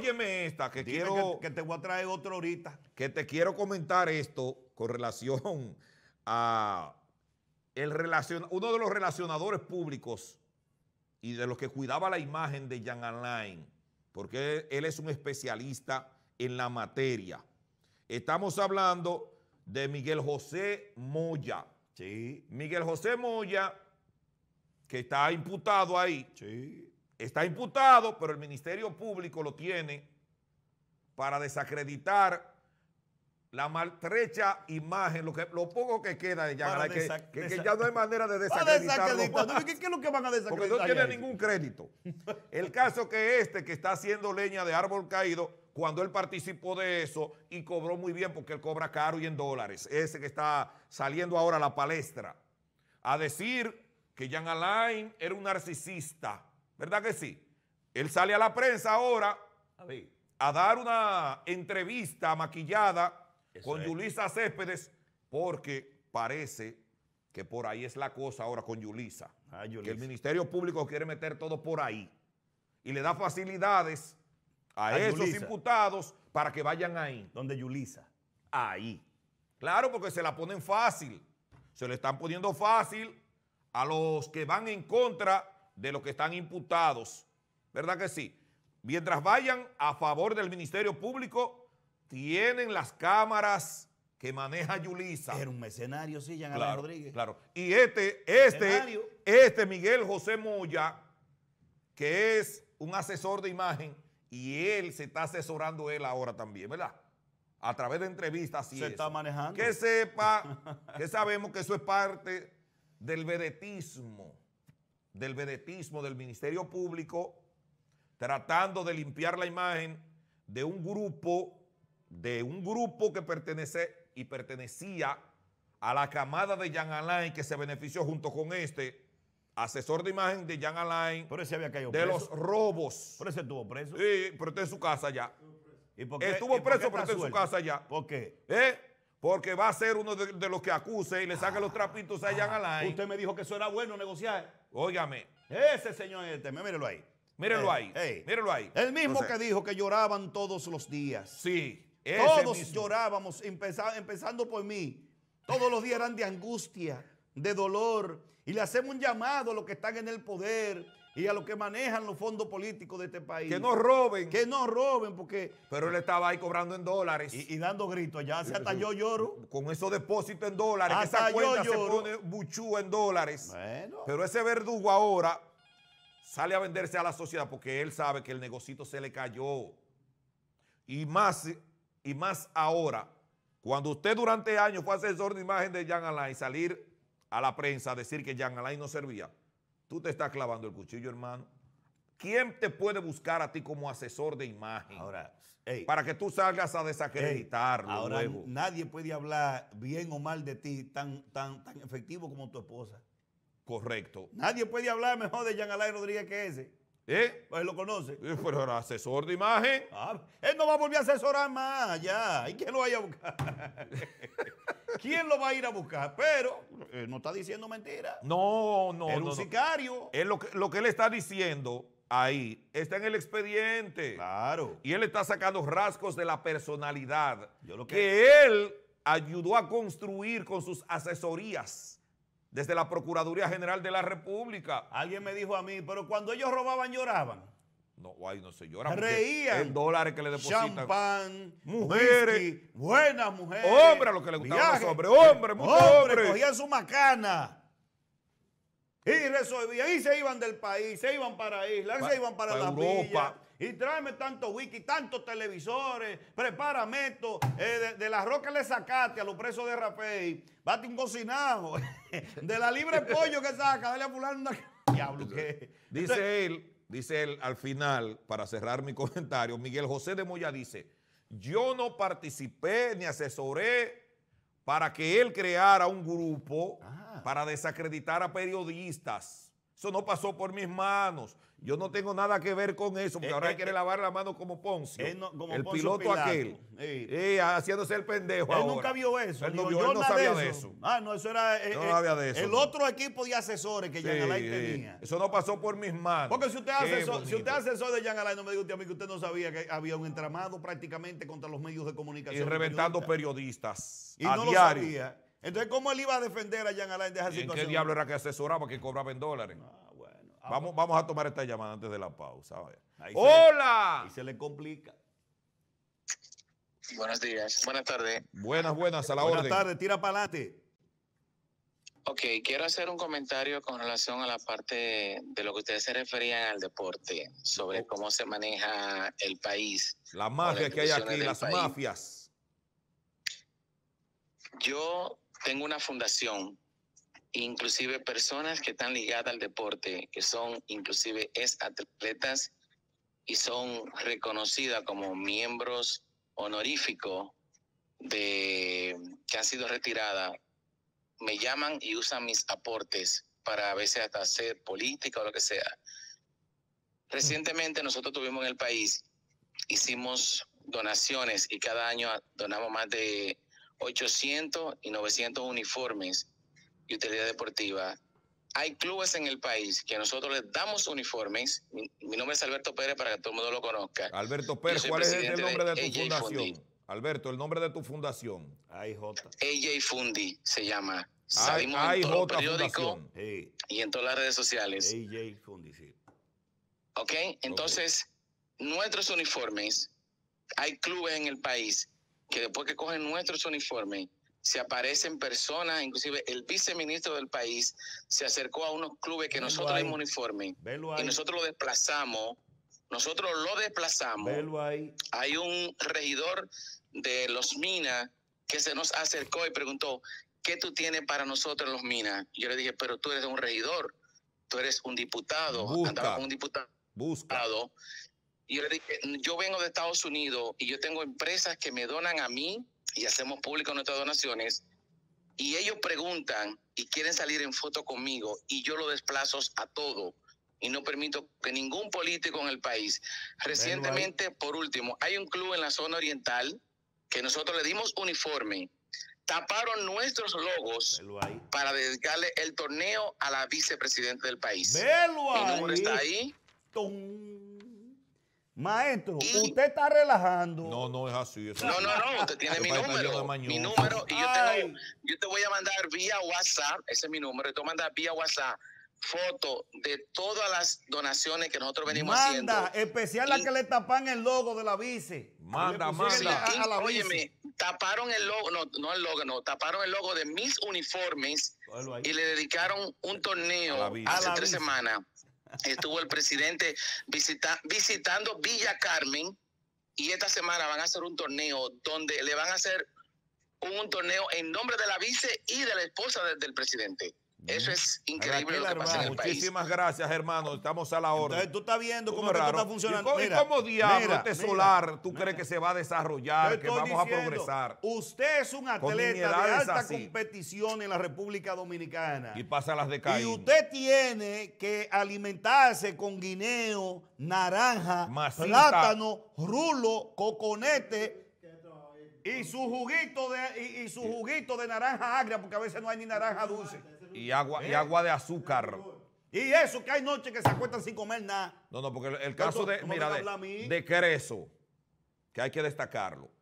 Óyeme esta, que quiero... Que, te voy a traer otro ahorita. Que te quiero comentar esto con relación a el uno de los relacionadores públicos y de los que cuidaba la imagen de Jan Alain, porque él es un especialista en la materia. Estamos hablando de Miguel José Moya. Sí. Miguel José Moya, que está imputado ahí. Sí está imputado, pero el Ministerio Público lo tiene para desacreditar la maltrecha imagen, lo, que, lo poco que queda de Jean que, que, ya no hay manera de desacreditarlo. ¿Qué, es lo que van a desacreditar? Porque no tiene ningún crédito. El caso que este, que está haciendo leña de árbol caído, cuando él participó de eso y cobró muy bien porque él cobra caro y en dólares, ese que está saliendo ahora a la palestra, a decir que Jean Alain era un narcisista, ¿Verdad que sí? Él sale a la prensa ahora a, dar una entrevista maquillada con Yulisa Céspedes porque parece que por ahí es la cosa ahora con Yulisa, ah, Que el Ministerio Público quiere meter todo por ahí y le da facilidades a, esos imputados para que vayan ahí. ¿Dónde Yulisa? Ahí. Claro, porque se la ponen fácil. Se le están poniendo fácil a los que van en contra de los que están imputados, ¿verdad que sí? Mientras vayan a favor del Ministerio Público, tienen las cámaras que maneja Yulisa. Era un mercenario, sí, Jean Rodríguez. Claro. Y este, este, este Miguel José Moya, que es un asesor de imagen, y él se está asesorando él ahora también, ¿verdad? A través de entrevistas y Se está manejando. Que sepa, que sabemos que eso es parte del vedetismo del vedetismo del Ministerio Público tratando de limpiar la imagen de un grupo, de un grupo que pertenece y pertenecía a la camada de Jean Alain que se benefició junto con este asesor de imagen de Jean Alain por ese había de los robos. por ese estuvo preso. Sí, pero está en su casa ya. ¿Y por estuvo preso, pero está en su casa ya. ¿Por qué? ¿Eh? Porque va a ser uno de, los que acuse y le saca los trapitos a Jan ah, Alain. Usted me dijo que eso era bueno negociar. Óigame. Ese señor es el ahí. Mírenlo eh, ahí. Eh. ahí. El mismo que dijo que lloraban todos los días. Sí. Todos llorábamos, empezando por mí. Todos los días eran de angustia, de dolor. Y le hacemos un llamado a los que están en el poder y a los que manejan los fondos políticos de este país. Que no roben. Que no roben, porque. Pero él estaba ahí cobrando en dólares. Y, dando gritos Ya se yo lloro. Con esos depósitos en dólares. esa cuenta se pone buchú en dólares. Bueno. Pero ese verdugo ahora sale a venderse a la sociedad porque él sabe que el negocito se le cayó. Y más, y más ahora, cuando usted durante años fue asesor de imagen de Jean Alain, Y salir a la prensa a decir que Jean Alain no servía Tú te estás clavando el cuchillo, hermano. ¿Quién te puede buscar a ti como asesor de imagen? Ahora, para que tú salgas a desacreditarlo. ahora nadie puede hablar bien o mal de ti tan, tan, tan efectivo como tu esposa. Correcto. Nadie puede hablar mejor de Jean Alain Rodríguez que ese. ¿Eh? Pues lo conoce. Eh, pero era asesor de imagen. Ah, él no va a volver a asesorar más ya. ¿Y quién lo va a a buscar? ¿Quién lo va a ir a buscar? Pero eh, no está diciendo mentira. No, no. es un sicario. lo, que, lo que él está diciendo ahí está en el expediente. Claro. Y él está sacando rasgos de la personalidad que él ayudó a construir con sus asesorías desde la Procuraduría General de la República. Alguien me dijo a mí, pero cuando ellos robaban lloraban. No, ay, no se llora. Reían. El dólar que le depositan. Champán, mujeres. buenas mujeres. hombre lo que le gustaba los hombres. Hombre. Cogían su macana. Y resolvían. Y se iban del país, se iban para islas, se iban para, la y tráeme tanto wiki, tantos televisores. Prepárame esto. Eh, de, la roca le sacaste a los presos de Rafael, Bate un cocinajo. de la libre pollo que saca, dale a fulano Diablo, ¿qué? Dice él Dice él al final, para cerrar mi comentario, Miguel José de Moya dice, yo no participé ni asesoré para que él creara un grupo ah. para desacreditar a periodistas. Eso no pasó por mis manos. Yo no tengo nada que ver con eso, porque eh, ahora hay eh, quiere eh, lavar la mano como Ponce el piloto aquel. haciéndose el pendejo. Él nunca vio eso. yo no sabía de eso. Ah, no, eso era. El otro equipo de asesores que sí, Jean tenía. Eso no pasó por mis manos. Porque si usted, asesor, si es asesor de Jean Alain, no me diga usted a mí que usted no sabía que había un entramado prácticamente contra los medios de comunicación. Y reventando periodistas. y no lo sabía. Entonces, ¿cómo él iba a defender a Jean Alain de esa ¿En ¿Qué diablo era que asesoraba que cobraba en dólares? Ah, ah, vamos, vamos a tomar esta llamada antes de la pausa. ¡Hola! Y se le complica. Buenos días. Buenas tardes. Buenas, buenas, a la hora orden. Buenas tardes, tira para adelante. Ok, quiero hacer un comentario con relación a la parte de lo que ustedes se referían al deporte, sobre cómo se maneja el país. La mafia que hay aquí, las mafias. Yo tengo una fundación, inclusive personas que están ligadas al deporte, que son inclusive ex atletas y son reconocidas como miembros honoríficos de que han sido retiradas, me llaman y usan mis aportes para a veces hasta hacer política o lo que sea. Recientemente nosotros tuvimos en el país, hicimos donaciones y cada año donamos más de 800 y 900 uniformes y utilidad deportiva. Hay clubes en el país que nosotros les damos uniformes. Mi, nombre es Alberto Pérez para que todo el mundo lo conozca. Alberto Pérez, ¿cuál es el nombre de, tu fundación? Alberto, el nombre de tu fundación. AJ Fundi se llama. Salimos en todos los periódicos y en todas las redes sociales. AJ Fundi, sí. Ok, entonces nuestros uniformes, hay clubes en el país que después que cogen nuestros uniformes, se aparecen personas, inclusive el viceministro del país se acercó a unos clubes que nosotros le uniforme y nosotros lo desplazamos, nosotros lo desplazamos. Hay un regidor de los Minas que se nos acercó y preguntó, ¿qué tú tienes para nosotros los Minas? Yo le dije, pero tú eres un regidor, tú eres un diputado, un diputado yo le yo vengo de Estados Unidos y yo tengo empresas que me donan a mí y hacemos público nuestras donaciones. Y ellos preguntan y quieren salir en foto conmigo y yo lo desplazo a todo y no permito que ningún político en el país. Recientemente, por último, hay un club en la zona oriental que nosotros le dimos uniforme, taparon nuestros logos para dedicarle el torneo a la vicepresidenta del país. Mi nombre está ahí. Maestro, usted está relajando. No, no es así. no, no, no, usted este tiene mi número. Mi número. Y yo, te voy a mandar vía WhatsApp, ese es mi número, y te voy vía WhatsApp foto de todas las donaciones que nosotros venimos haciendo. Manda, especial la que le tapan el logo de la vice. Manda, manda. A, taparon el logo, no, no el logo, no, taparon el logo de mis uniformes y le dedicaron un torneo hace tres semanas estuvo el presidente visita, visitando Villa Carmen y esta semana van a hacer un torneo donde le van a hacer un, torneo en nombre de la vice y de la esposa del presidente. Eso es increíble lo Muchísimas gracias, hermano. Estamos a la orden. Entonces, tú estás viendo cómo, esto está funcionando. ¿Y, mira, cómo, diablo este solar tú crees que se va a desarrollar, que vamos a progresar? Usted es un atleta de alta competición en la República Dominicana. Y pasa las de Y usted tiene que alimentarse con guineo, naranja, plátano, rulo, coconete y su juguito de y su juguito de naranja agria porque a veces no hay ni naranja dulce. Y agua, y eh. agua de azúcar. Y eso, que hay noches que se acuestan sin comer nada. No, no, porque el, caso de, de, de Creso, que hay que destacarlo